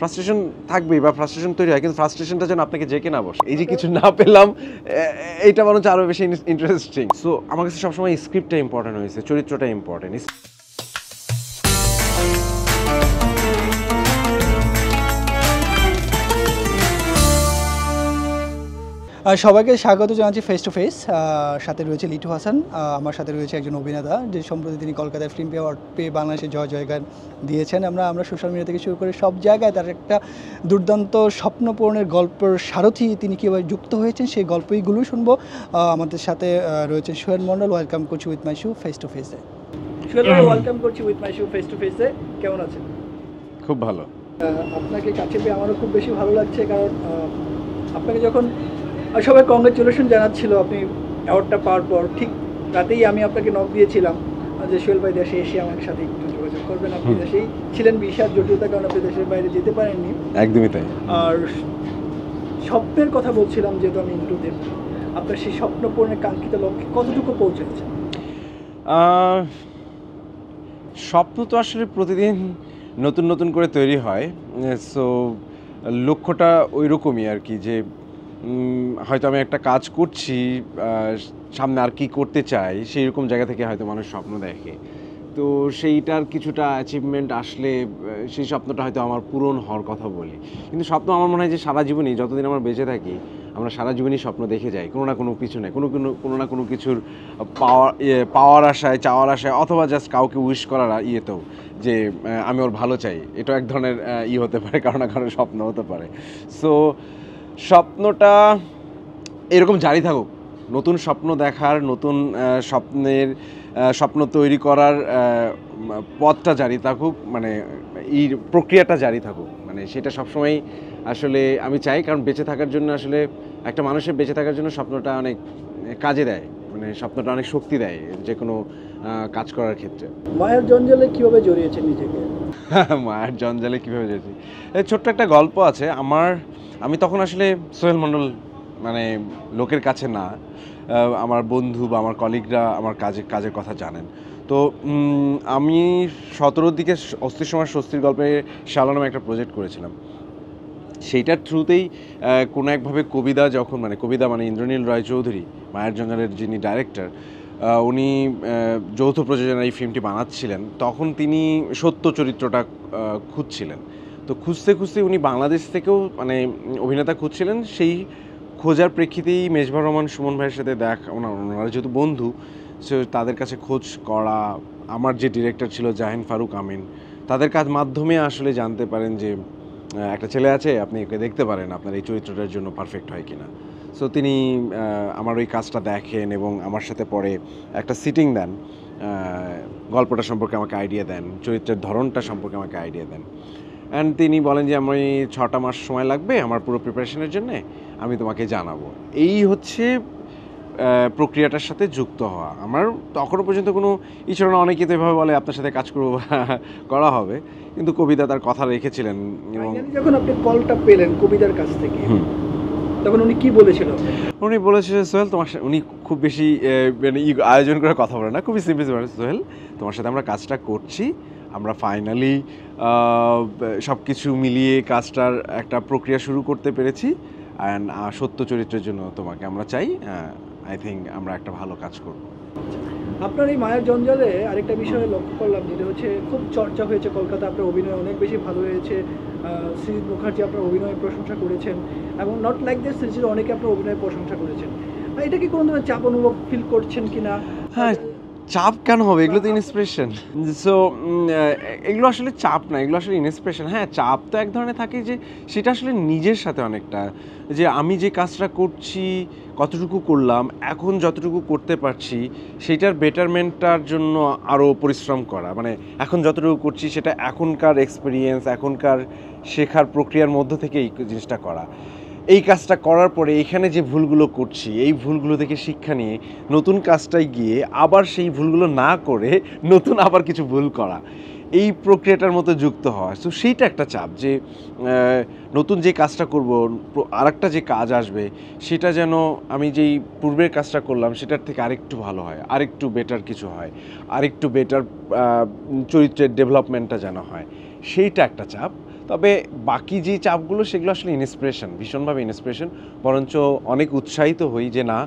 Frustration থাকবেই বা frustration তৈরি হয় কিন্তু ফ্রাস্ট্রেশনটা যেন আপনাকে জেকে না বসে এই যে কিছু না পেলাম এইটা মনে হচ্ছে আরও বেশি ইন্টারেস্টিং সো আমার কাছে সবসময় স্ক্রিপ্টটা ইম্পর্টেন্ট হয়েছে চরিত্রটা ইম্পর্টেন্ট সবাইকে স্বাগত জানাচ্ছি ফেস টু ফেস সাথে রয়েছে লিটু হাসান আমার সাথে রয়েছে একজন অভিনেতা যে সম্প্রতি তিনি কলকাতায় ফিল্ম পেয়ে পেয়ে বাংলাদেশে জয় জয়গান দিয়েছেন আমরা আমরা সোশ্যাল মিডিয়া থেকে শুরু করে সব জায়গায় তার একটা দুর্দান্ত স্বপ্নপূরণের গল্পের সারথি তিনি কীভাবে যুক্ত হয়েছেন সেই গল্পইগুলোই শুনবো আমাদের সাথে রয়েছে সোহেল মন্ডল ওয়েলকাম করছি with my show face to ফেসে ওয়েলকাম করছি with my show face to ফেসে কেমন আছেন খুব ভালো আপনাকে কাছে পেয়ে আমারও খুব বেশি ভালো লাগছে কারণ আপনাকে যখন আর সবাই কংগ্রেচুলেশন জানাচ্ছিল আপনি অ্যাওয়ার্ডটা পাওয়ার পর ঠিক রাতেই আমি আপনাকে নক দিয়েছিলাম যে সোহেল ভাই দেশে এসে আমার সাথে একটু যোগাযোগ করবেন আপনি দেশেই ছিলেন বিশাল জটিলতার কারণে আপনি দেশের বাইরে যেতে পারেননি একদমই তাই আর স্বপ্নের কথা বলছিলাম যেহেতু আমি ইন্টু দেব আপনার সেই স্বপ্ন পূরণের কাঙ্ক্ষিত লক্ষ্যে কতটুকু পৌঁছেছে স্বপ্ন তো আসলে প্রতিদিন নতুন নতুন করে তৈরি হয় সো লক্ষ্যটা ওই রকমই আর কি যে হয়তো আমি একটা কাজ করছি সামনে আর কি করতে চাই সেই রকম জায়গা থেকে হয়তো মানুষ স্বপ্ন দেখে তো সেইটার কিছুটা অ্যাচিভমেন্ট আসলে সেই স্বপ্নটা হয়তো আমার পূরণ হওয়ার কথা বলি কিন্তু স্বপ্ন আমার মনে হয় যে সারা জীবনই যতদিন আমরা বেঁচে থাকি আমরা সারা জীবনই স্বপ্ন দেখে যাই কোনো না কোনো কিছু নেই কোনো কোনো কোনো না কোনো কিছুর পাওয়ার ইয়ে, পাওয়ার আশায় চাওয়ার আশায় অথবা জাস্ট কাউকে উইশ করার ইয়েতেও যে আমি ওর ভালো চাই এটা এক ধরনের ই হতে পারে কারো না কারণ স্বপ্ন হতে পারে সো স্বপ্নটা এরকম জারি থাকুক নতুন স্বপ্ন দেখার নতুন স্বপ্নের স্বপ্ন তৈরি করার পথটা জারি থাকুক মানে এই প্রক্রিয়াটা জারি থাকুক মানে সেটা সবসময় আসলে আমি চাই কারণ বেঁচে থাকার জন্য আসলে একটা মানুষের বেঁচে থাকার জন্য স্বপ্নটা অনেক কাজে দেয় মানে স্বপ্নটা অনেক শক্তি দেয় যে কোনো কাজ করার ক্ষেত্রে মায়ের জঞ্জালে কিভাবে জড়িয়েছেন নিজেকে হ্যাঁ, মায়ের জঞ্জালে কিভাবে জড়িয়েছি ছোট্ট একটা গল্প আছে আমার আমি তখন আসলে সোহেল মন্ডল মানে লোকের কাছে না আমার বন্ধু বা আমার কলিগরা আমার কাজে কাজের কথা জানেন তো আমি সতেরোর দিকে অস্থির সময় স্বস্তির গল্পে শালানো একটা প্রজেক্ট করেছিলাম সেইটার থ্রুতেই কোনো একভাবে কবিতা যখন মানে কবিতা মানে ইন্দ্রনীল রায় চৌধুরী মায়ের জঞ্জালের যিনি ডাইরেক্টর উনি যৌথ প্রযোজনা এই ফিল্মটি বানাচ্ছিলেন তখন তিনি সত্য চরিত্রটা খুঁজছিলেন তো খুঁজতে খুঁজতে উনি বাংলাদেশ থেকেও মানে অভিনেতা খুঁজছিলেন সেই খোঁজার প্রেক্ষিতেই মেজবা রহমান সুমন ভাইয়ের সাথে দেখ ওনার ওনারা যেহেতু বন্ধু সে তাদের কাছে খোঁজ করা আমার যে ডিরেক্টর ছিল জাহিন ফারুক আমিন তাদের কাজ মাধ্যমে আসলে জানতে পারেন যে একটা ছেলে আছে আপনি একে দেখতে পারেন আপনার এই চরিত্রটার জন্য পারফেক্ট হয় কিনা সো তিনি আমার ওই কাজটা দেখেন এবং আমার সাথে পরে একটা সিটিং দেন গল্পটা সম্পর্কে আমাকে আইডিয়া দেন চরিত্রের ধরনটা সম্পর্কে আমাকে আইডিয়া দেন অ্যান্ড তিনি বলেন যে আমি ছটা মাস সময় লাগবে আমার পুরো প্রিপারেশনের জন্যে আমি তোমাকে জানাবো এই হচ্ছে প্রক্রিয়াটার সাথে যুক্ত হওয়া আমার তখনও পর্যন্ত কোনো ইচ্ছা অনেকে তো এভাবে বলে আপনার সাথে কাজ করবো করা হবে কিন্তু কবিতা তার কথা রেখেছিলেন এবং যখন আপনি কলটা পেলেন কবিতার কাছ থেকে তখন উনি কি বলেছিল উনি বলেছিলেন সোহেল তোমার উনি খুব বেশি মানে আয়োজন করে কথা বলে না খুবই সিম্পল সোহেল তোমার সাথে আমরা কাজটা করছি আমরা ফাইনালি সব কিছু মিলিয়ে কাজটার একটা প্রক্রিয়া শুরু করতে পেরেছি অ্যান্ড সত্য চরিত্রের জন্য তোমাকে আমরা চাই আই থিঙ্ক আমরা একটা ভালো কাজ করব আপনার এই মায়ের জঞ্জালে আরেকটা বিষয় লক্ষ্য করলাম যেটা হচ্ছে খুব চর্চা হয়েছে কলকাতা আপনার অভিনয় অনেক বেশি ভালো হয়েছে সৃজিত মুখার্জি আপনার অভিনয়ের প্রশংসা করেছেন এবং নট লাইক দিস সৃজিত অনেকে আপনার অভিনয়ের প্রশংসা করেছেন এটা কি কোনো ধরনের চাপ অনুভব ফিল করছেন কিনা হ্যাঁ চাপ কেন হবে এগুলো তো ইন্সপিরেশন সো এগুলো আসলে চাপ না এগুলো আসলে ইন্সপিরেশন হ্যাঁ চাপ তো এক ধরনের থাকে যে সেটা আসলে নিজের সাথে অনেকটা যে আমি যে কাজটা করছি কতটুকু করলাম এখন যতটুকু করতে পারছি সেইটার বেটারমেন্টটার জন্য আরও পরিশ্রম করা মানে এখন যতটুকু করছি সেটা এখনকার এক্সপিরিয়েন্স এখনকার শেখার প্রক্রিয়ার মধ্য থেকেই জিনিসটা করা এই কাজটা করার পরে এখানে যে ভুলগুলো করছি এই ভুলগুলো থেকে শিক্ষা নিয়ে নতুন কাজটায় গিয়ে আবার সেই ভুলগুলো না করে নতুন আবার কিছু ভুল করা এই প্রক্রিয়াটার মতো যুক্ত হয় তো সেইটা একটা চাপ যে নতুন যে কাজটা করব আর একটা যে কাজ আসবে সেটা যেন আমি যেই পূর্বের কাজটা করলাম সেটার থেকে আরেকটু ভালো হয় আরেকটু বেটার কিছু হয় আরেকটু বেটার চরিত্রের ডেভেলপমেন্টটা যেন হয় সেইটা একটা চাপ তবে বাকি যে চাপগুলো সেগুলো আসলে ইন্সপিরেশন ভীষণভাবে ইন্সপিরেশন বরঞ্চ অনেক উৎসাহিত হই যে না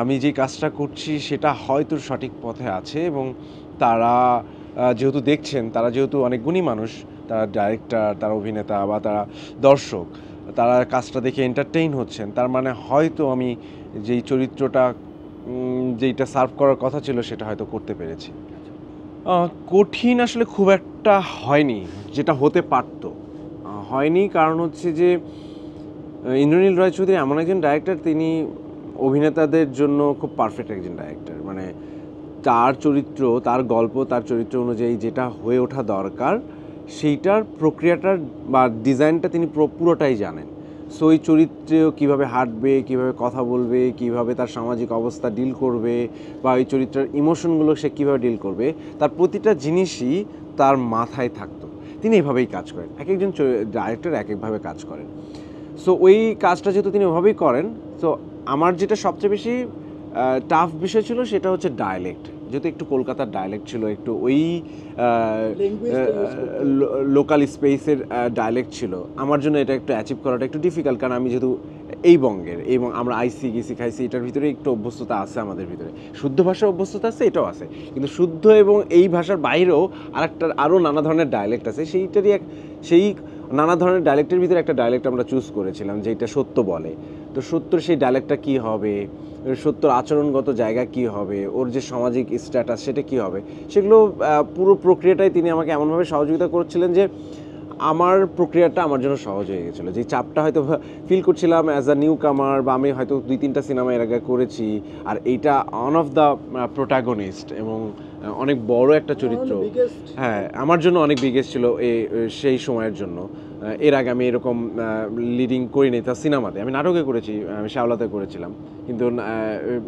আমি যে কাজটা করছি সেটা হয়তো সঠিক পথে আছে এবং তারা যেহেতু দেখছেন তারা যেহেতু অনেক গুণী মানুষ তারা ডাইরেক্টর তারা অভিনেতা বা তারা দর্শক তারা কাজটা দেখে এন্টারটেইন হচ্ছেন তার মানে হয়তো আমি যেই চরিত্রটা যেইটা সার্ভ করার কথা ছিল সেটা হয়তো করতে পেরেছি আচ্ছা। কঠিন আসলে খুব একটা হয়নি যেটা হতে পারতো হয়নি কারণ হচ্ছে যে ইন্দ্রনীল রয় চৌধুরী এমন একজন ডাইরেক্টর তিনি অভিনেতাদের জন্য খুব পারফেক্ট একজন ডাইরেক্টর মানে তার চরিত্র তার গল্প তার চরিত্র অনুযায়ী যেটা হয়ে ওঠা দরকার সেইটার প্রক্রিয়াটার বা ডিজাইনটা তিনি পুরোটাই জানেন সো এই চরিত্রে কীভাবে হাঁটবে কীভাবে কথা বলবে কীভাবে তার সামাজিক অবস্থা ডিল করবে বা ওই চরিত্রের ইমোশনগুলো সে কীভাবে ডিল করবে তার প্রতিটা জিনিসই তার মাথায় থাকতো তিনি এভাবেই কাজ করেন এক একজন ডাইরেক্টর এক একভাবে কাজ করেন সো ওই কাজটা যেহেতু তিনি ওভাবেই করেন তো আমার যেটা সবচেয়ে বেশি টাফ বিষয় ছিল সেটা হচ্ছে ডায়ালেক্ট যেহেতু একটু কলকাতার ডায়ালেক্ট ছিল একটু ওই লোকাল স্পেসের ডায়ালেক্ট ছিল আমার জন্য এটা একটু অ্যাচিভ করাটা একটু ডিফিকাল্ট কারণ আমি যেহেতু এই বঙ্গের এই আমরা আইসি গিসি খাইছি এটার ভিতরে একটু অভ্যস্ততা আছে আমাদের ভিতরে শুদ্ধ ভাষা অভ্যস্ততা আছে এটাও আছে কিন্তু শুদ্ধ এবং এই ভাষার বাইরেও আরেকটার আরও নানা ধরনের ডায়ালেক্ট আছে সেইটারই এক সেই নানা ধরনের ডায়ালেক্টের ভিতরে একটা ডায়ালেক্ট আমরা চুজ করেছিলাম এটা সত্য বলে তো সত্যর সেই ডায়ালেক্টটা কী হবে সত্যর আচরণগত জায়গা কি হবে ওর যে সামাজিক স্ট্যাটাস সেটা কি হবে সেগুলো পুরো প্রক্রিয়াটাই তিনি আমাকে এমনভাবে সহযোগিতা করছিলেন যে আমার প্রক্রিয়াটা আমার জন্য সহজ হয়ে গেছিলো যে চাপটা হয়তো ফিল করছিলাম অ্যাজ আ নিউ কামার বা আমি হয়তো দুই তিনটা সিনেমা এর আগে করেছি আর এইটা অন অফ দ্য প্রোটাগনিস্ট এবং অনেক বড় একটা চরিত্র হ্যাঁ আমার জন্য অনেক বিগেস্ট ছিল এই সেই সময়ের জন্য এর আগে আমি এরকম লিডিং করিনি তার সিনেমাতে আমি নাটকে করেছি আমি শ্যাওলাতে করেছিলাম কিন্তু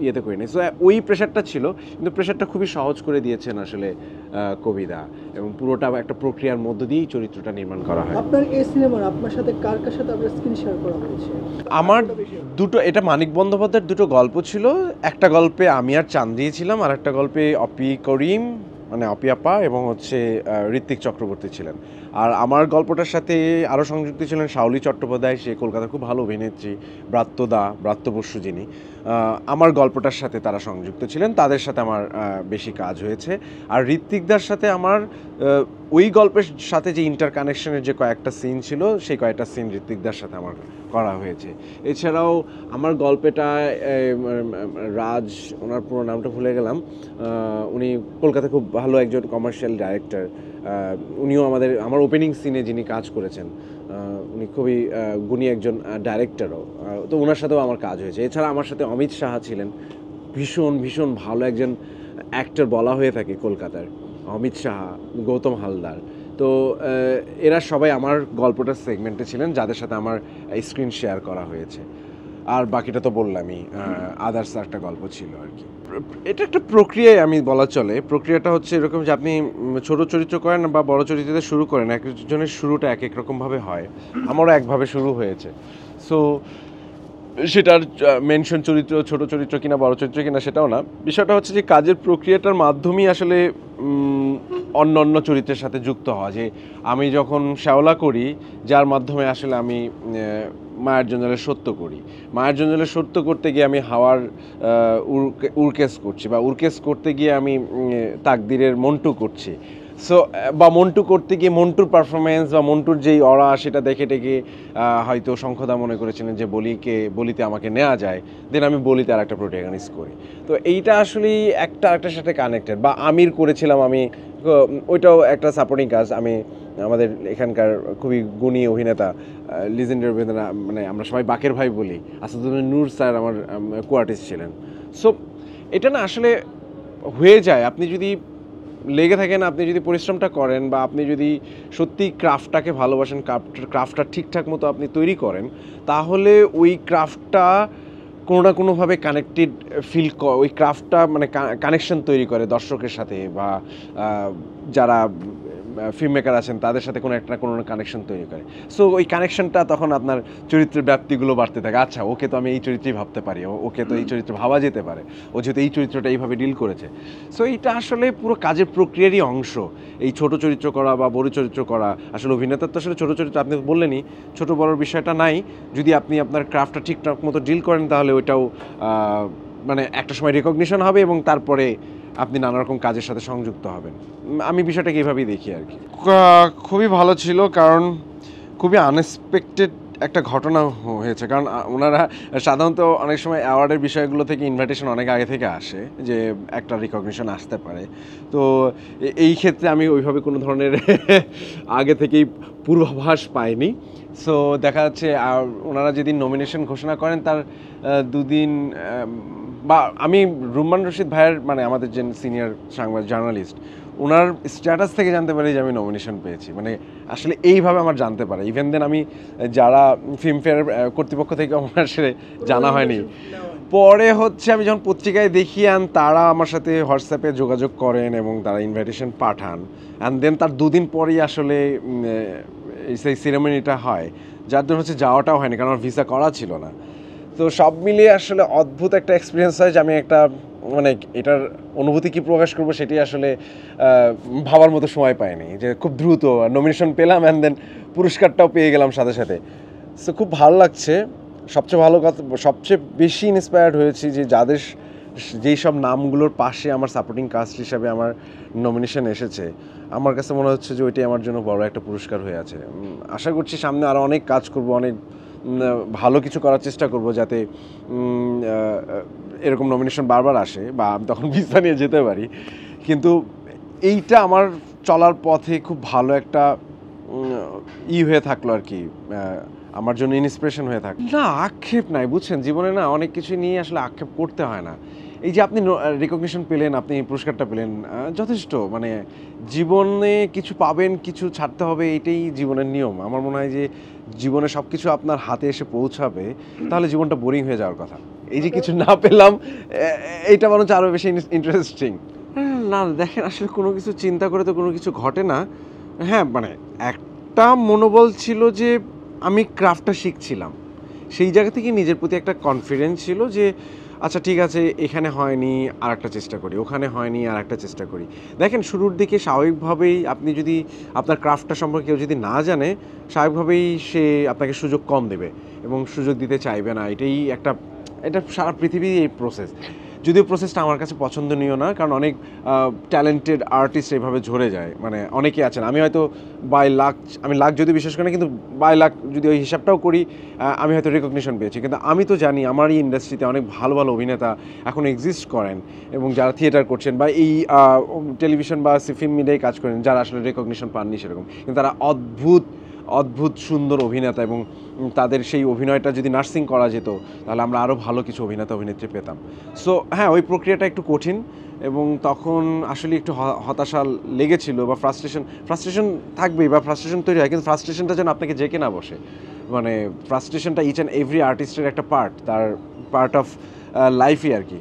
ইয়েতে করিনি সো ওই প্রেশারটা ছিল কিন্তু প্রেশারটা খুবই সহজ করে দিয়েছেন আসলে কবিতা এবং পুরোটা একটা প্রক্রিয়ার মধ্য দিয়েই চরিত্রটা নির্মাণ করা হয় আপনার এই সিনেমার আপনার সাথে কার কার সাথে আপনার স্ক্রিন শেয়ার করা হয়েছে আমার দুটো এটা মানিক বন্দ্যোপাধ্যায়ের দুটো গল্প ছিল একটা গল্পে আমি আর চান্দিয়ে দিয়েছিলাম আর একটা গল্পে অপি করিম মানে অপিয়াপা এবং হচ্ছে ঋত্বিক চক্রবর্তী ছিলেন আর আমার গল্পটার সাথে আরও সংযুক্ত ছিলেন শাওলি চট্টোপাধ্যায় সে কলকাতার খুব ভালো অভিনেত্রী ব্রাত্যদা ব্রাত্য যিনি আমার গল্পটার সাথে তারা সংযুক্ত ছিলেন তাদের সাথে আমার বেশি কাজ হয়েছে আর ঋত্বিকদার সাথে আমার ওই গল্পের সাথে যে ইন্টার কানেকশনের যে কয়েকটা সিন ছিল সেই কয়েকটা সিন ঋত্বিকদার সাথে আমার করা হয়েছে এছাড়াও আমার গল্পেটা রাজ ওনার পুরো নামটা ভুলে গেলাম উনি কলকাতা খুব ভালো একজন কমার্শিয়াল ডাইরেক্টর উনিও আমাদের আমার ওপেনিং সিনে যিনি কাজ করেছেন উনি খুবই গুণী একজন ডাইরেক্টরও তো ওনার সাথেও আমার কাজ হয়েছে এছাড়া আমার সাথে অমিত সাহা ছিলেন ভীষণ ভীষণ ভালো একজন অ্যাক্টর বলা হয়ে থাকে কলকাতার অমিত সাহা গৌতম হালদার তো এরা সবাই আমার গল্পটার সেগমেন্টে ছিলেন যাদের সাথে আমার স্ক্রিন শেয়ার করা হয়েছে আর বাকিটা তো বললামই আদার্স একটা গল্প ছিল আর কি এটা একটা প্রক্রিয়ায় আমি বলা চলে প্রক্রিয়াটা হচ্ছে এরকম যে আপনি ছোট চরিত্র করেন বা বড় চরিত্রতে শুরু করেন একজনের শুরুটা এক এক রকমভাবে হয় আমারও একভাবে শুরু হয়েছে সো সেটার মেনশন চরিত্র ছোট চরিত্র কিনা বড় চরিত্র কিনা সেটাও না বিষয়টা হচ্ছে যে কাজের প্রক্রিয়াটার মাধ্যমেই আসলে অন্য অন্য চরিত্রের সাথে যুক্ত হওয়া যে আমি যখন শ্যাওলা করি যার মাধ্যমে আসলে আমি মায়ের জঞ্জালে সত্য করি মায়ের জঞ্জালে সত্য করতে গিয়ে আমি হাওয়ার উরকেস করছি বা উরকেস করতে গিয়ে আমি তাকদিরের মন্টু করছি সো বা মন্টু করতে গিয়ে মন্টুর পারফরমেন্স বা মন্টুর যেই অরা সেটা দেখে টেকে হয়তো শঙ্খদা মনে করেছিলেন যে বলিকে বলিতে আমাকে নেওয়া যায় দেন আমি বলিতে আর একটা প্রোটেগানিস করি তো এইটা আসলে একটা একটার সাথে কানেক্টেড বা আমির করেছিলাম আমি ওইটাও একটা সাপোর্টিং কাজ আমি আমাদের এখানকার খুবই গুণী অভিনেতা লিজেন্ডের অভিনেতা মানে আমরা সবাই বাকের ভাই বলি আসাদুদ্দিন নূর স্যার আমার কোয়ার্টিস্ট ছিলেন সো এটা না আসলে হয়ে যায় আপনি যদি লেগে থাকেন আপনি যদি পরিশ্রমটা করেন বা আপনি যদি সত্যি ক্রাফটটাকে ভালোবাসেন ক্রাফটটা ঠিকঠাক মতো আপনি তৈরি করেন তাহলে ওই ক্রাফটটা কোনো না কোনোভাবে কানেক্টেড ফিল ওই ক্রাফটটা মানে কানেকশন তৈরি করে দর্শকের সাথে বা যারা ফিল্ম মেকার আছেন তাদের সাথে কোনো একটা কোনো কানেকশন তৈরি করে সো ওই কানেকশনটা তখন আপনার চরিত্রের ব্যাপ্তিগুলো বাড়তে থাকে আচ্ছা ওকে তো আমি এই চরিত্রেই ভাবতে পারি ওকে তো এই চরিত্রে ভাবা যেতে পারে ও যেহেতু এই চরিত্রটা এইভাবে ডিল করেছে সো এটা আসলে পুরো কাজের প্রক্রিয়ারই অংশ এই ছোট চরিত্র করা বা বড় চরিত্র করা আসলে অভিনেতার তো আসলে ছোট চরিত্র আপনি বললেনই ছোট বড়ো বিষয়টা নাই যদি আপনি আপনার ক্রাফটটা ঠিকঠাক মতো ডিল করেন তাহলে ওইটাও মানে একটা সময় রেকগনিশন হবে এবং তারপরে আপনি নানা রকম কাজের সাথে সংযুক্ত হবেন আমি বিষয়টাকে এভাবেই দেখি আর কি খুবই ভালো ছিল কারণ খুবই আনএক্সপেক্টেড একটা ঘটনা হয়েছে কারণ ওনারা সাধারণত অনেক সময় অ্যাওয়ার্ডের বিষয়গুলো থেকে ইনভাইটেশন অনেক আগে থেকে আসে যে একটা রিকগনিশন আসতে পারে তো এই ক্ষেত্রে আমি ওইভাবে কোনো ধরনের আগে থেকেই পূর্বাভাস পাইনি সো দেখা যাচ্ছে আর ওনারা যেদিন নমিনেশন ঘোষণা করেন তার দুদিন বা আমি রুম্মান রশিদ ভাইয়ের মানে আমাদের যে সিনিয়র সাংবাদিক জার্নালিস্ট ওনার স্ট্যাটাস থেকে জানতে পারি যে আমি নমিনেশন পেয়েছি মানে আসলে এইভাবে আমার জানতে পারে ইভেন দেন আমি যারা ফিল্মফেয়ার কর্তৃপক্ষ থেকে আমার আসলে জানা হয়নি পরে হচ্ছে আমি যখন পত্রিকায় দেখি অ্যান্ড তারা আমার সাথে হোয়াটসঅ্যাপে যোগাযোগ করেন এবং তারা ইনভাইটেশন পাঠান অ্যান্ড দেন তার দুদিন পরেই আসলে সেই সেরেমনিটা হয় যার জন্য হচ্ছে যাওয়াটাও হয়নি কারণ ভিসা করা ছিল না তো সব মিলিয়ে আসলে অদ্ভুত একটা এক্সপিরিয়েন্স হয় যে আমি একটা মানে এটার অনুভূতি কি প্রকাশ করবো সেটি আসলে ভাবার মতো সময় পাইনি যে খুব দ্রুত নমিনেশন পেলাম অ্যান্ড দেন পুরস্কারটাও পেয়ে গেলাম সাথে সাথে সো খুব ভালো লাগছে সবচেয়ে ভালো কথা সবচেয়ে বেশি ইন্সপায়ার্ড হয়েছি যে যাদের যেই সব নামগুলোর পাশে আমার সাপোর্টিং কাস্ট হিসাবে আমার নমিনেশন এসেছে আমার কাছে মনে হচ্ছে যে ওইটাই আমার জন্য বড় একটা পুরস্কার হয়ে আছে আশা করছি সামনে আরও অনেক কাজ করব অনেক ভালো কিছু করার চেষ্টা করব যাতে এরকম নমিনেশন বারবার আসে বা আমি তখন ভিসা নিয়ে যেতে পারি কিন্তু এইটা আমার চলার পথে খুব ভালো একটা ই হয়ে থাকলো আর কি আমার জন্য ইন্সপিরেশন হয়ে থাকে না আক্ষেপ নাই বুঝছেন জীবনে না অনেক কিছু নিয়ে আসলে আক্ষেপ করতে হয় না এই যে আপনি রিকগনিশন uh, পেলেন আপনি পুরস্কারটা পেলেন যথেষ্ট মানে জীবনে কিছু পাবেন কিছু ছাড়তে হবে এটাই জীবনের নিয়ম আমার মনে হয় যে জীবনে সব কিছু আপনার হাতে এসে পৌঁছাবে তাহলে জীবনটা বোরিং হয়ে যাওয়ার কথা এই যে কিছু না পেলাম এইটা মনে হচ্ছে আরও বেশি ইন্টারেস্টিং না দেখেন আসলে কোনো কিছু চিন্তা করে তো কোনো কিছু ঘটে না হ্যাঁ মানে একটা মনোবল ছিল যে আমি ক্রাফটটা শিখছিলাম সেই জায়গা থেকে নিজের প্রতি একটা কনফিডেন্স ছিল যে আচ্ছা ঠিক আছে এখানে হয়নি আর একটা চেষ্টা করি ওখানে হয়নি আর একটা চেষ্টা করি দেখেন শুরুর দিকে স্বাভাবিকভাবেই আপনি যদি আপনার ক্রাফটটা সম্পর্কে কেউ যদি না জানে স্বাভাবিকভাবেই সে আপনাকে সুযোগ কম দেবে এবং সুযোগ দিতে চাইবে না এটাই একটা এটা সারা পৃথিবীর এই প্রসেস যদিও প্রসেসটা আমার কাছে পছন্দনীয় না কারণ অনেক ট্যালেন্টেড আর্টিস্ট এভাবে ঝরে যায় মানে অনেকেই আছেন আমি হয়তো বাই লাখ আমি লাখ যদি বিশ্বাস করি না কিন্তু বাই লাখ যদি ওই হিসাবটাও করি আমি হয়তো রেকগনিশন পেয়েছি কিন্তু আমি তো জানি আমার এই ইন্ডাস্ট্রিতে অনেক ভালো ভালো অভিনেতা এখন এক্সিস্ট করেন এবং যারা থিয়েটার করছেন বা এই টেলিভিশন বা ফিল্ম মিডিয়ায় কাজ করেন যারা আসলে রেকগনিশন পাননি সেরকম কিন্তু তারা অদ্ভুত অদ্ভুত সুন্দর অভিনেতা এবং তাদের সেই অভিনয়টা যদি নার্সিং করা যেত তাহলে আমরা আরও ভালো কিছু অভিনেতা অভিনেত্রী পেতাম সো হ্যাঁ ওই প্রক্রিয়াটা একটু কঠিন এবং তখন আসলে একটু হতাশা লেগেছিল বা ফ্রাস্ট্রেশন ফ্রাস্ট্রেশন থাকবেই বা ফ্রাস্ট্রেশন তৈরি হয় কিন্তু ফ্রাস্ট্রেশনটা যেন আপনাকে জেকে না বসে মানে ফ্রাস্ট্রেশনটা ইচ অ্যান্ড এভরি আর্টিস্টের একটা পার্ট তার পার্ট অফ লাইফই আর কি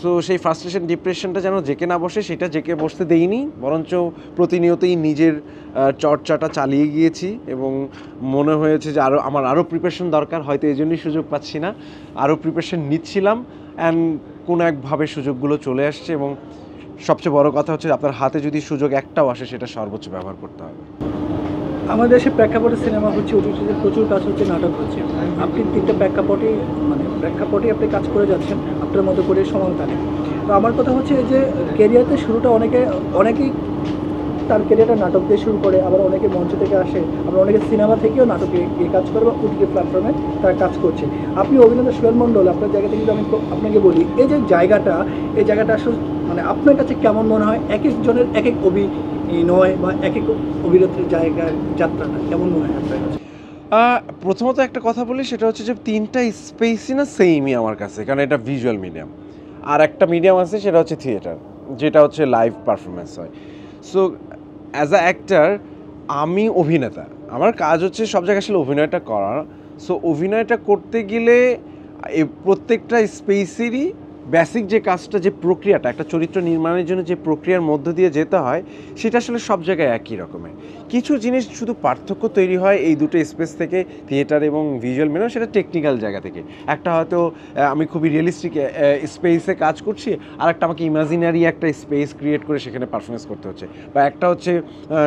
সো সেই ফার্স্টেশন ডিপ্রেশনটা যেন জেকে না বসে সেটা জেকে বসতে দেইনি বরঞ্চ প্রতিনিয়তই নিজের চর্চাটা চালিয়ে গিয়েছি এবং মনে হয়েছে যে আরও আমার আরও প্রিপারেশন দরকার হয়তো এই জন্যই সুযোগ পাচ্ছি না আরও প্রিপারেশন নিচ্ছিলাম অ্যান্ড কোনো একভাবে সুযোগগুলো চলে আসছে এবং সবচেয়ে বড় কথা হচ্ছে আপনার হাতে যদি সুযোগ একটাও আসে সেটা সর্বোচ্চ ব্যবহার করতে হবে আমাদের দেশে প্রেক্ষাপটে সিনেমা হচ্ছে ওটিটিতে প্রচুর কাজ হচ্ছে নাটক হচ্ছে আপনি তিনটা প্রেক্ষাপটে মানে প্রেক্ষাপটে আপনি কাজ করে যাচ্ছেন আপনার মতো করে সমান তো আমার কথা হচ্ছে যে কেরিয়ারতে শুরুটা অনেকে অনেকেই তার ক্যারিয়ারটা নাটক দিয়ে শুরু করে আবার অনেকে মঞ্চ থেকে আসে আবার অনেকে সিনেমা থেকেও নাটকে গিয়ে কাজ করে বা ওটিটি প্ল্যাটফর্মে তারা কাজ করছে আপনি অভিনেতা সুরেন মণ্ডল আপনার জায়গা থেকে আমি আপনাকে বলি এই যে জায়গাটা এই জায়গাটা আসলে মানে আপনার কাছে কেমন মনে হয় এক একজনের এক এক অভি নয় বা এক এক অভিনেত্রীর জায়গার যাত্রাটা কেমন মনে হয় আপনার কাছে প্রথমত একটা কথা বলি সেটা হচ্ছে যে তিনটা স্পেসই না সেইমই আমার কাছে কারণ এটা ভিজুয়াল মিডিয়াম আর একটা মিডিয়াম আছে সেটা হচ্ছে থিয়েটার যেটা হচ্ছে লাইভ পারফরমেন্স হয় সো অ্যাজ আ অ্যাক্টার আমি অভিনেতা আমার কাজ হচ্ছে সব জায়গায় আসলে অভিনয়টা করার সো অভিনয়টা করতে গেলে প্রত্যেকটা স্পেসেরই বেসিক যে কাজটা যে প্রক্রিয়াটা একটা চরিত্র নির্মাণের জন্য যে প্রক্রিয়ার মধ্য দিয়ে যেতে হয় সেটা আসলে সব জায়গায় একই রকমের কিছু জিনিস শুধু পার্থক্য তৈরি হয় এই দুটো স্পেস থেকে থিয়েটার এবং ভিজুয়াল মেনো সেটা টেকনিক্যাল জায়গা থেকে একটা হয়তো আমি খুবই রিয়েলিস্টিক স্পেসে কাজ করছি আর একটা আমাকে ইমাজিনারি একটা স্পেস ক্রিয়েট করে সেখানে পারফরমেন্স করতে হচ্ছে বা একটা হচ্ছে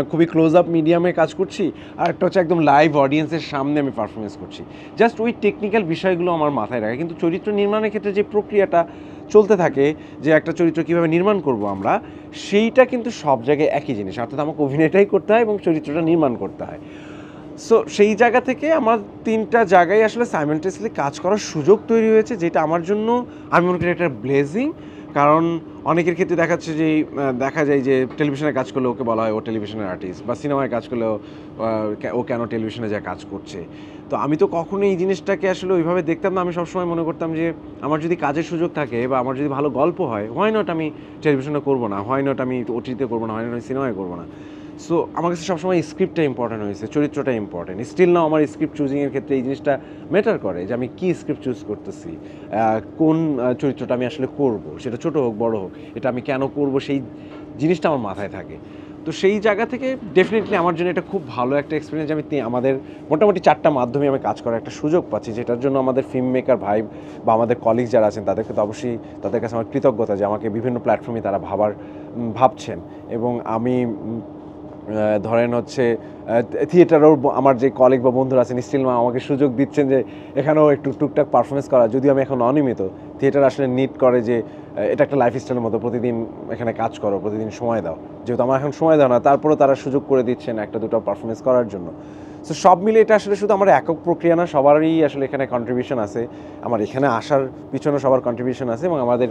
খুবই ক্লোজ আপ মিডিয়ামে কাজ করছি আর একটা হচ্ছে একদম লাইভ অডিয়েন্সের সামনে আমি পারফরমেন্স করছি জাস্ট ওই টেকনিক্যাল বিষয়গুলো আমার মাথায় রাখে কিন্তু চরিত্র নির্মাণের ক্ষেত্রে যে প্রক্রিয়াটা চলতে থাকে যে একটা চরিত্র কিভাবে নির্মাণ করব আমরা সেইটা কিন্তু সব জায়গায় একই জিনিস অর্থাৎ আমাকে অভিনয়টাই করতে হয় এবং চরিত্রটা নির্মাণ করতে হয় সো সেই জায়গা থেকে আমার তিনটা জায়গায় আসলে সাইমেন্টেসলি কাজ করার সুযোগ তৈরি হয়েছে যেটা আমার জন্য আমি মনে করি একটা ব্লেজিং কারণ অনেকের ক্ষেত্রে দেখাচ্ছে যে দেখা যায় যে টেলিভিশনে কাজ করলে ওকে বলা হয় ও টেলিভিশনের আর্টিস্ট বা সিনেমায় কাজ করলেও ও কেন টেলিভিশনে যা কাজ করছে তো আমি তো কখনো এই জিনিসটাকে আসলে ওইভাবে দেখতাম না আমি সবসময় মনে করতাম যে আমার যদি কাজের সুযোগ থাকে বা আমার যদি ভালো গল্প হয় হোয়াই নট আমি টেলিভিশনে করবো না হোয়াই নট আমি ওটিতে করবো না হোয়াই নট আমি সিনেমায় করবো না সো আমার কাছে সবসময় স্ক্রিপ্টটা ইম্পর্টেন্ট হয়েছে চরিত্রটা ইম্পর্টেন্ট স্টিল নাও আমার স্ক্রিপ্ট চুজিংয়ের ক্ষেত্রে এই জিনিসটা ম্যাটার করে যে আমি কী স্ক্রিপ্ট চুজ করতেছি কোন চরিত্রটা আমি আসলে করব সেটা ছোট হোক বড় হোক এটা আমি কেন করব সেই জিনিসটা আমার মাথায় থাকে তো সেই জায়গা থেকে ডেফিনেটলি আমার জন্য এটা খুব ভালো একটা এক্সপিরিয়েন্স আমি আমাদের মোটামুটি চারটা মাধ্যমে আমি কাজ করার একটা সুযোগ পাচ্ছি যেটার জন্য আমাদের ফিল্ম মেকার ভাই বা আমাদের কলিগ যারা আছেন তাদেরকে তো অবশ্যই তাদের কাছে আমার কৃতজ্ঞতা যে আমাকে বিভিন্ন প্ল্যাটফর্মে তারা ভাবার ভাবছেন এবং আমি ধরেন হচ্ছে থিয়েটারও আমার যে কলিগ বা বন্ধুরা আছেন স্টিল আমাকে সুযোগ দিচ্ছেন যে এখানেও একটু টুকটাক পারফরমেন্স করা যদি আমি এখন অনিয়মিত থিয়েটার আসলে নিট করে যে এটা একটা লাইফস্টাইলের মতো প্রতিদিন এখানে কাজ করো প্রতিদিন সময় দাও যেহেতু আমার এখন সময় দাও না তারপরেও তারা সুযোগ করে দিচ্ছেন একটা দুটো পারফরমেন্স করার জন্য সো সব মিলে এটা আসলে শুধু আমার একক প্রক্রিয়া না সবারই আসলে এখানে কন্ট্রিবিউশন আছে আমার এখানে আসার পিছনে সবার কন্ট্রিবিউশন আছে এবং আমাদের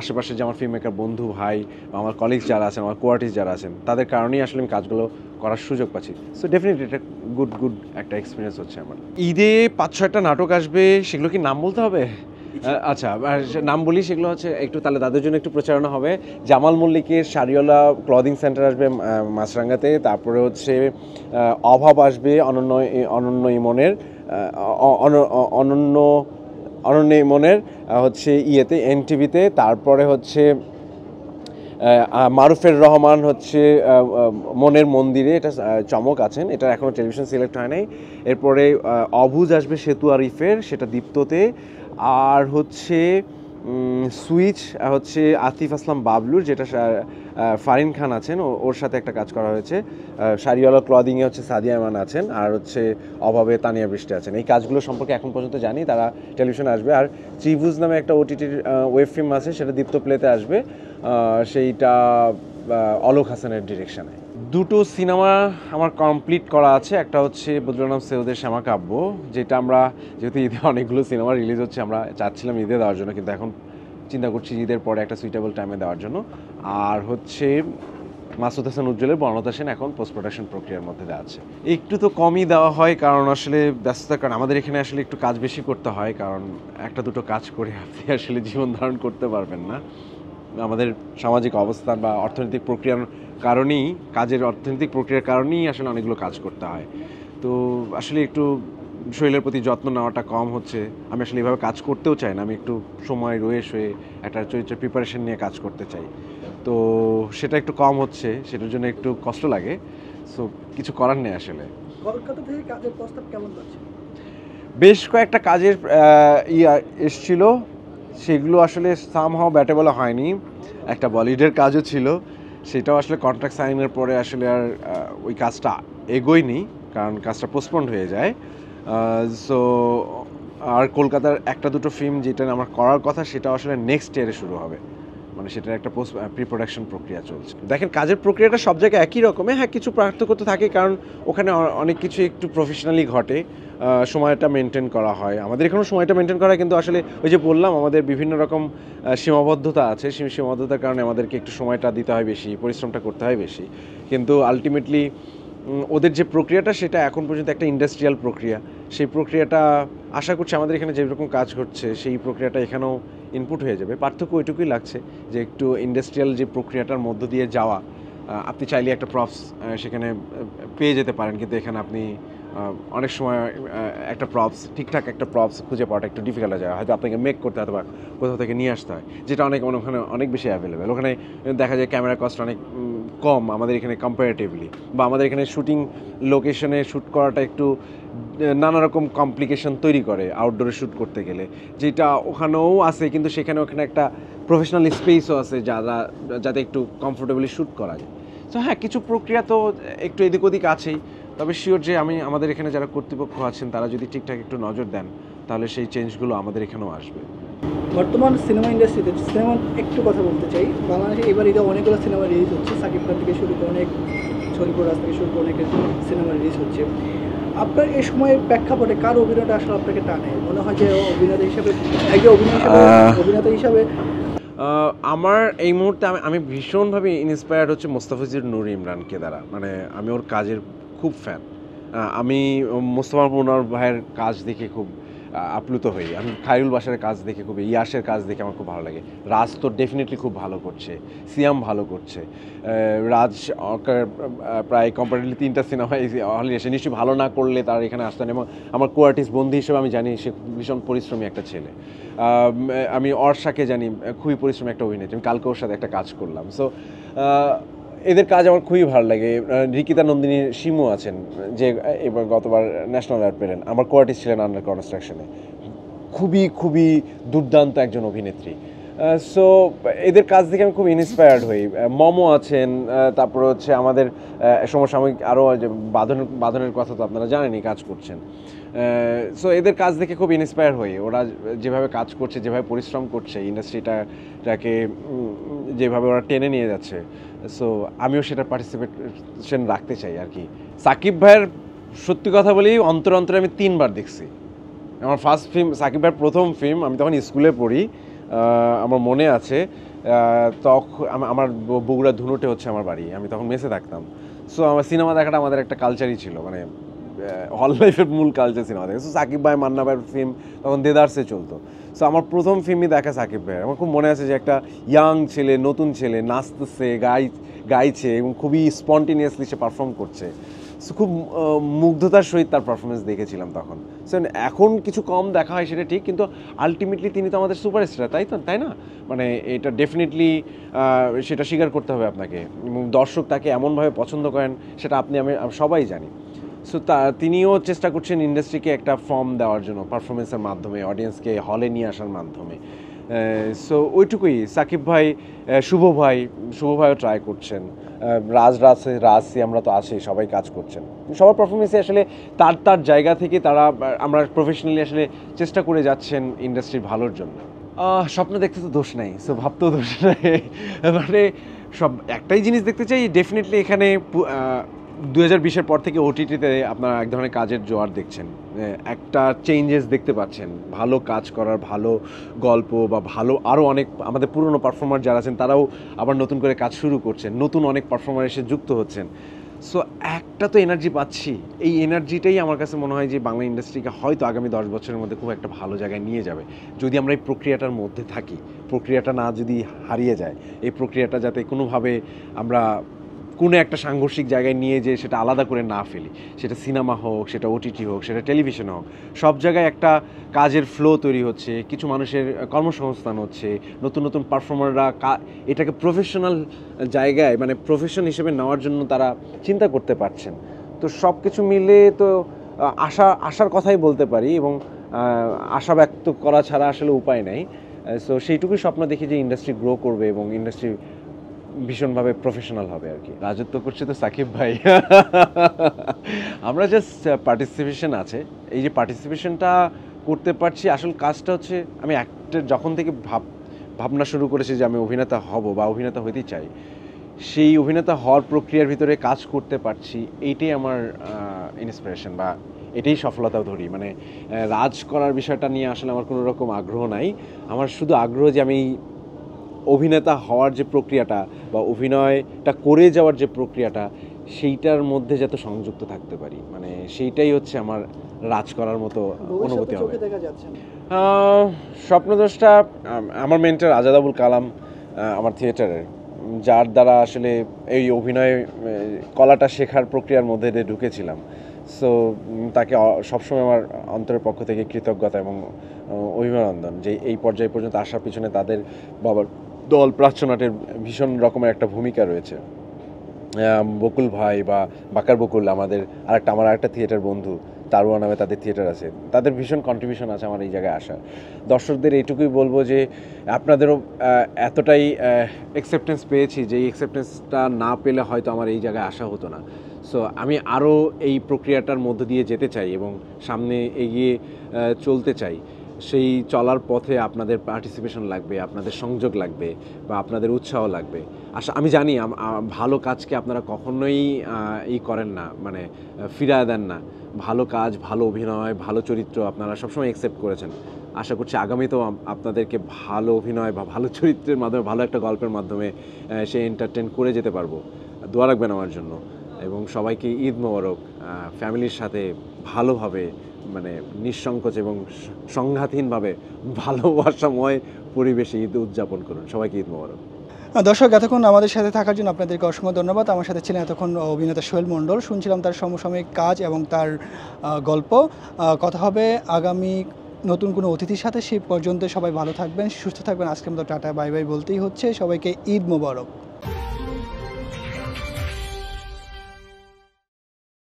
আশেপাশে যে আমার ফিল্ম মেকার বন্ধু ভাই আমার কলিগস যারা আছেন আমার কোয়ার্টিস যারা আছেন তাদের কারণেই আসলে আমি কাজগুলো করার সুযোগ পাচ্ছি সো ডেফিনেটলি এটা গুড গুড একটা এক্সপিরিয়েন্স হচ্ছে আমার ঈদে পাঁচ ছয়টা নাটক আসবে সেগুলো কি নাম বলতে হবে আচ্ছা নাম বলি সেগুলো হচ্ছে একটু তাহলে তাদের জন্য একটু প্রচারণা হবে জামাল মল্লিকের শাড়িওয়ালা ক্লদিং সেন্টার আসবে মাছরাঙ্গাতে তারপরে হচ্ছে অভাব আসবে অনন্য অনন্য ইমনের অনন্য অনন্য ইমনের হচ্ছে ইয়েতে এনটিভিতে তারপরে হচ্ছে মারুফের রহমান হচ্ছে মনের মন্দিরে এটা চমক আছেন এটা এখনও টেলিভিশন সিলেক্ট হয় নাই এরপরে অভুজ আসবে সেতু আরিফের সেটা দীপ্ততে আর হচ্ছে সুইচ হচ্ছে আতিফ আসলাম বাবলুর যেটা ফারিন খান আছেন ওর সাথে একটা কাজ করা হয়েছে শাড়িওয়ালা ক্লদিংয়ে হচ্ছে সাদিয়া ইমান আছেন আর হচ্ছে অভাবে তানিয়া বৃষ্টি আছেন এই কাজগুলো সম্পর্কে এখন পর্যন্ত জানি তারা টেলিভিশন আসবে আর ত্রিভুজ নামে একটা ওটিটির ওয়েব ফিল্ম আছে সেটা দীপ্ত প্লেতে আসবে সেইটা অলোক হাসানের ডিরেকশানে দুটো সিনেমা আমার কমপ্লিট করা আছে একটা হচ্ছে সেউদের সৈয়দের কাব্য যেটা আমরা যেহেতু ঈদে অনেকগুলো সিনেমা রিলিজ হচ্ছে আমরা চাচ্ছিলাম ঈদে দেওয়ার জন্য কিন্তু এখন চিন্তা করছি ঈদের পরে একটা সুইটেবল টাইমে দেওয়ার জন্য আর হচ্ছে মাসুদ হাসান উজ্জ্বলের বর্ণতা সেন এখন পোস্ট প্রোডাকশন প্রক্রিয়ার মধ্যে দেওয়া আছে একটু তো কমই দেওয়া হয় কারণ আসলে ব্যস্ততার কারণ আমাদের এখানে আসলে একটু কাজ বেশি করতে হয় কারণ একটা দুটো কাজ করে আপনি আসলে জীবন ধারণ করতে পারবেন না আমাদের সামাজিক অবস্থান বা অর্থনৈতিক প্রক্রিয়ার কারণেই কাজের অর্থনৈতিক প্রক্রিয়ার কারণেই আসলে অনেকগুলো কাজ করতে হয় তো আসলে একটু শরীরের প্রতি যত্ন নেওয়াটা কম হচ্ছে আমি আসলে এভাবে কাজ করতেও চাই না আমি একটু সময় রয়ে শুয়ে একটা চরিত্র প্রিপারেশন নিয়ে কাজ করতে চাই তো সেটা একটু কম হচ্ছে সেটার জন্য একটু কষ্ট লাগে সো কিছু করার নেই আসলে কলকাতা থেকে বেশ কয়েকটা কাজের ইয়া এসছিল সেগুলো আসলে সাম ব্যাটে বলা হয়নি একটা বলিউডের কাজও ছিল সেটাও আসলে কন্ট্রাক্ট সাইনের পরে আসলে আর ওই কাজটা এগোয়নি কারণ কাজটা পোস্টপন্ড হয়ে যায় সো আর কলকাতার একটা দুটো ফিল্ম যেটা আমার করার কথা সেটা আসলে নেক্সট ইয়ারে শুরু হবে মানে সেটার একটা প্রি প্রোডাকশন প্রক্রিয়া চলছে দেখেন কাজের প্রক্রিয়াটা সব জায়গায় একই রকমের হ্যাঁ কিছু পার্থক্য তো থাকে কারণ ওখানে অনেক কিছু একটু প্রফেশনালি ঘটে সময়টা মেনটেন করা হয় আমাদের এখানেও সময়টা মেনটেন করা কিন্তু আসলে ওই যে বললাম আমাদের বিভিন্ন রকম সীমাবদ্ধতা আছে সেই সীমাবদ্ধতার কারণে আমাদেরকে একটু সময়টা দিতে হয় বেশি পরিশ্রমটা করতে হয় বেশি কিন্তু আলটিমেটলি ওদের যে প্রক্রিয়াটা সেটা এখন পর্যন্ত একটা ইন্ডাস্ট্রিয়াল প্রক্রিয়া সেই প্রক্রিয়াটা আশা করছি আমাদের এখানে যেরকম কাজ হচ্ছে সেই প্রক্রিয়াটা এখানেও ইনপুট হয়ে যাবে পার্থক্য ওইটুকুই লাগছে যে একটু ইন্ডাস্ট্রিয়াল যে প্রক্রিয়াটার মধ্য দিয়ে যাওয়া আপনি চাইলে একটা প্রফস সেখানে পেয়ে যেতে পারেন কিন্তু এখানে আপনি অনেক সময় একটা প্রপস ঠিকঠাক একটা প্রপস খুঁজে পাওয়াটা একটু ডিফিকাল্ট হয়ে যায় হয়তো আপনাকে মেক করতে হয় বা কোথাও থেকে নিয়ে আসতে হয় যেটা অনেক ওখানে অনেক বেশি অ্যাভেলেবেল ওখানে দেখা যায় ক্যামেরা কস্ট অনেক কম আমাদের এখানে কম্পারেটিভলি বা আমাদের এখানে শুটিং লোকেশনে শ্যুট করাটা একটু নানা রকম কমপ্লিকেশন তৈরি করে আউটডোরে শ্যুট করতে গেলে যেটা ওখানেও আছে কিন্তু সেখানে ওখানে একটা প্রফেশনাল স্পেসও আছে যারা যাতে একটু কমফোর্টেবলি শ্যুট করা যায় সো হ্যাঁ কিছু প্রক্রিয়া তো একটু এদিক ওদিক আছেই তবে শিওর যে আমি আমাদের এখানে যারা কর্তৃপক্ষ আছেন তারা যদি ঠিকঠাক একটু নজর দেন তাহলে সেই চেঞ্জগুলো আমাদের এখানেও আসবে বর্তমান সিনেমা ইন্ডাস্ট্রিতে সিনেমা একটু কথা বলতে চাই বাংলাদেশে এবার ঈদে অনেকগুলো সিনেমা রিলিজ হচ্ছে সাকিব খান থেকে শুরু করে অনেক ছবি রাজ থেকে শুরু করে অনেক সিনেমা রিলিজ হচ্ছে আপনার এই সময়ের প্রেক্ষাপটে কার অভিনয়টা আসলে আপনাকে টানে মনে হয় যে অভিনেতা হিসাবে একজন অভিনয় অভিনেতা হিসাবে আমার এই মুহূর্তে আমি আমি ভীষণভাবে ইন্সপায়ার্ড হচ্ছে মোস্তাফিজুর নূর ইমরানকে দ্বারা মানে আমি ওর কাজের খুব ফ্যান আমি মোস্তফা মোনার ভাইয়ের কাজ দেখে খুব আপ্লুত হই আমি খায়রুল বাসার কাজ দেখে খুব ইয়াসের কাজ দেখে আমার খুব ভালো লাগে রাজ তো ডেফিনেটলি খুব ভালো করছে সিয়াম ভালো করছে রাজ প্রায় কম্পারেটিভলি তিনটা সিনেমা হলে এসে নিশ্চয়ই ভালো না করলে তার এখানে আসতেন এবং আমার কোয়ার্টিস্ট বন্ধু হিসেবে আমি জানি সে ভীষণ পরিশ্রমী একটা ছেলে আমি অর্ষাকে জানি খুবই পরিশ্রমী একটা অভিনেত্রী আমি কালকে ওর সাথে একটা কাজ করলাম সো এদের কাজ আমার খুবই ভালো লাগে রিকিতা নন্দিনী সিমু আছেন যে এবার গতবার ন্যাশনাল অ্যাওয়ার্ড পেলেন আমার কোয়ার্টিস ছিলেন আন্ডার কনস্ট্রাকশনে খুবই খুবই দুর্দান্ত একজন অভিনেত্রী সো এদের কাজ থেকে আমি খুব ইন্সপায়ার্ড হই মমো আছেন তারপর হচ্ছে আমাদের সমসাময়িক আরও বাঁধন বাঁধনের কথা তো আপনারা জানেনই কাজ করছেন সো এদের কাজ দেখে খুব ইন্সপায়ার হই ওরা যেভাবে কাজ করছে যেভাবে পরিশ্রম করছে ইন্ডাস্ট্রিটাটাকে যেভাবে ওরা টেনে নিয়ে যাচ্ছে সো আমিও সেটা পার্টিসিপেশন রাখতে চাই আর কি সাকিব ভাইয়ের সত্যি কথা বলি অন্তর অন্তরে আমি তিনবার দেখছি আমার ফার্স্ট ফিল্ম সাকিব ভাইয়ের প্রথম ফিল্ম আমি তখন স্কুলে পড়ি আমার মনে আছে তখন আমার বগুড়া ধুনুটে হচ্ছে আমার বাড়ি আমি তখন মেসে থাকতাম সো আমার সিনেমা দেখাটা আমাদের একটা কালচারই ছিল মানে হল লাইফের মূল কালচার সিনেমা দেখে সো সাকিব ভাই মান্না ভাইয়ের ফিল্ম তখন দেদারসে চলতো সো আমার প্রথম ফিল্মই দেখা সাকিব ভাইয়ের আমার খুব মনে আছে যে একটা ইয়াং ছেলে নতুন ছেলে নাচতেছে গাই গাইছে এবং খুবই স্পন্টেনিয়াসলি সে পারফর্ম করছে সো খুব মুগ্ধতার সহিত তার পারফরমেন্স দেখেছিলাম তখন জ্যাকসন এখন কিছু কম দেখা হয় সেটা ঠিক কিন্তু আলটিমেটলি তিনি তো আমাদের সুপারস্টার তাই তো তাই না মানে এটা ডেফিনেটলি সেটা স্বীকার করতে হবে আপনাকে দর্শক তাকে এমনভাবে পছন্দ করেন সেটা আপনি আমি সবাই জানি সো তা তিনিও চেষ্টা করছেন ইন্ডাস্ট্রিকে একটা ফর্ম দেওয়ার জন্য পারফরমেন্সের মাধ্যমে অডিয়েন্সকে হলে নিয়ে আসার মাধ্যমে সো ওইটুকুই সাকিব ভাই শুভ ভাই শুভ ভাইও ট্রাই করছেন রাজ রাজ রাজসি আমরা তো আসি সবাই কাজ করছেন সবার পারফরমেন্সে আসলে তার তার জায়গা থেকে তারা আমরা প্রফেশনালি আসলে চেষ্টা করে যাচ্ছেন ইন্ডাস্ট্রির ভালোর জন্য স্বপ্ন দেখতে তো দোষ নাই সো ভাবতেও দোষ নাই মানে সব একটাই জিনিস দেখতে চাই ডেফিনেটলি এখানে দু হাজার বিশের পর থেকে ওটিটিতে আপনারা এক ধরনের কাজের জোয়ার দেখছেন একটা চেঞ্জেস দেখতে পাচ্ছেন ভালো কাজ করার ভালো গল্প বা ভালো আরও অনেক আমাদের পুরনো পারফর্মার যারা আছেন তারাও আবার নতুন করে কাজ শুরু করছেন নতুন অনেক পারফর্মার এসে যুক্ত হচ্ছেন সো একটা তো এনার্জি পাচ্ছি এই এনার্জিটাই আমার কাছে মনে হয় যে বাংলা ইন্ডাস্ট্রিকে হয়তো আগামী দশ বছরের মধ্যে খুব একটা ভালো জায়গায় নিয়ে যাবে যদি আমরা এই প্রক্রিয়াটার মধ্যে থাকি প্রক্রিয়াটা না যদি হারিয়ে যায় এই প্রক্রিয়াটা যাতে কোনোভাবে আমরা কোনো একটা সাংঘর্ষিক জায়গায় নিয়ে যে সেটা আলাদা করে না ফেলি সেটা সিনেমা হোক সেটা ওটিটি হোক সেটা টেলিভিশন হোক সব জায়গায় একটা কাজের ফ্লো তৈরি হচ্ছে কিছু মানুষের কর্মসংস্থান হচ্ছে নতুন নতুন পারফর্মাররা এটাকে প্রফেশনাল জায়গায় মানে প্রফেশন হিসেবে নেওয়ার জন্য তারা চিন্তা করতে পারছেন তো সব কিছু মিলে তো আশা আশার কথাই বলতে পারি এবং আশা ব্যক্ত করা ছাড়া আসলে উপায় নাই সো সেইটুকুই স্বপ্ন দেখি যে ইন্ডাস্ট্রি গ্রো করবে এবং ইন্ডাস্ট্রি ভীষণভাবে প্রফেশনাল হবে আর কি রাজত্ব করছে তো সাকিব ভাই আমরা জাস্ট পার্টিসিপেশন আছে এই যে পার্টিসিপেশনটা করতে পারছি আসল কাজটা হচ্ছে আমি অ্যাক্টার যখন থেকে ভাব ভাবনা শুরু করেছি যে আমি অভিনেতা হব বা অভিনেতা হতেই চাই সেই অভিনেতা হওয়ার প্রক্রিয়ার ভিতরে কাজ করতে পারছি এইটাই আমার ইন্সপিরেশন বা এটাই সফলতাও ধরি মানে রাজ করার বিষয়টা নিয়ে আসলে আমার কোনো রকম আগ্রহ নাই আমার শুধু আগ্রহ যে আমি অভিনেতা হওয়ার যে প্রক্রিয়াটা বা অভিনয়টা করে যাওয়ার যে প্রক্রিয়াটা সেইটার মধ্যে যাতে সংযুক্ত থাকতে পারি মানে সেইটাই হচ্ছে আমার রাজ করার মতো অনুভূতি হবে স্বপ্নদ্রষ্টা আমার মেন্টার আজাদ আবুল কালাম আমার থিয়েটারের যার দ্বারা আসলে এই অভিনয় কলাটা শেখার প্রক্রিয়ার মধ্যে দিয়ে ঢুকেছিলাম সো তাকে সবসময় আমার অন্তরের পক্ষ থেকে কৃতজ্ঞতা এবং অভিনন্দন যে এই পর্যায়ে পর্যন্ত আসার পিছনে তাদের বাবার দল প্রাচ্যনাটের ভীষণ রকমের একটা ভূমিকা রয়েছে বকুল ভাই বা বাকার বকুল আমাদের আর একটা আমার আরেকটা থিয়েটার বন্ধু তারুয়া নামে তাদের থিয়েটার আছে তাদের ভীষণ কন্ট্রিবিউশন আছে আমার এই জায়গায় আসা দর্শকদের এইটুকুই বলবো যে আপনাদেরও এতটাই অ্যাকসেপ্টেন্স পেয়েছি যে এই অ্যাকসেপ্টেন্সটা না পেলে হয়তো আমার এই জায়গায় আসা হতো না সো আমি আরও এই প্রক্রিয়াটার মধ্য দিয়ে যেতে চাই এবং সামনে এগিয়ে চলতে চাই সেই চলার পথে আপনাদের পার্টিসিপেশন লাগবে আপনাদের সংযোগ লাগবে বা আপনাদের উৎসাহ লাগবে আশা আমি জানি ভালো কাজকে আপনারা কখনোই ই করেন না মানে ফিরায় দেন না ভালো কাজ ভালো অভিনয় ভালো চরিত্র আপনারা সবসময় অ্যাকসেপ্ট করেছেন আশা করছি আগামীতেও আপনাদেরকে ভালো অভিনয় বা ভালো চরিত্রের মাধ্যমে ভালো একটা গল্পের মাধ্যমে সে এন্টারটেন করে যেতে পারবো দোয়া রাখবেন আমার জন্য এবং সবাইকে ঈদ মোবারক ফ্যামিলির সাথে ভালোভাবে মানে নিঃসংকোচ এবং সংঘাতহীনভাবে ভালোবাসাময় পরিবেশে ঈদ উদযাপন করুন সবাইকে ঈদ মোবারক দর্শক এতক্ষণ আমাদের সাথে থাকার জন্য আপনাদেরকে অসংখ্য ধন্যবাদ আমার সাথে ছিলেন এতক্ষণ অভিনেতা সোহেল মণ্ডল শুনছিলাম তার সমসাময়িক কাজ এবং তার গল্প কথা হবে আগামী নতুন কোনো অতিথির সাথে সে পর্যন্ত সবাই ভালো থাকবেন সুস্থ থাকবেন আজকের মতো টাটা বাই বাই বলতেই হচ্ছে সবাইকে ঈদ মোবারক